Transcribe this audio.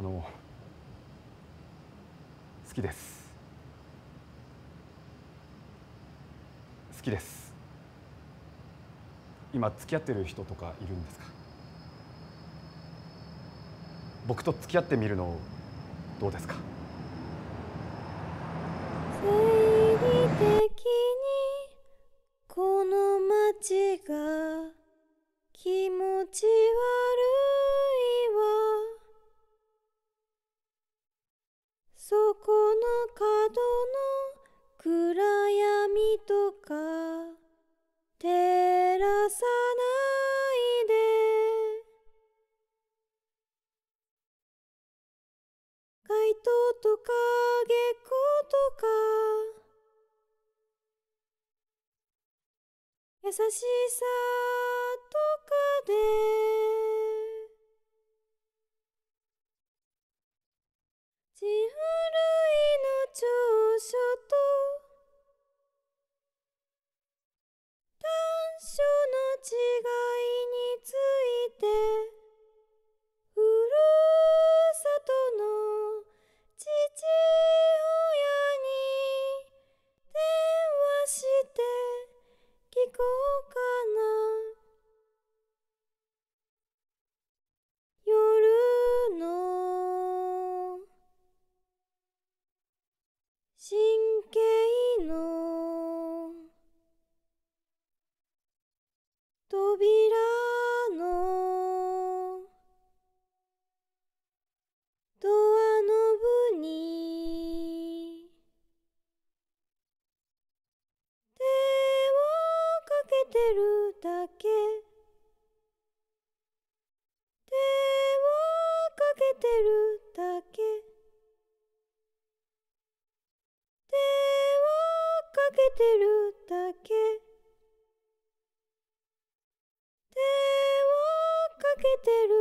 あの好きです好きです今付き合ってる人とかいるんですか僕と付き合ってみるのどうですか生理的にこの街が優しさとかで地震の調扉のドアノブに手をかけてるだけ手をかけてるだけ手をかけてるだけてる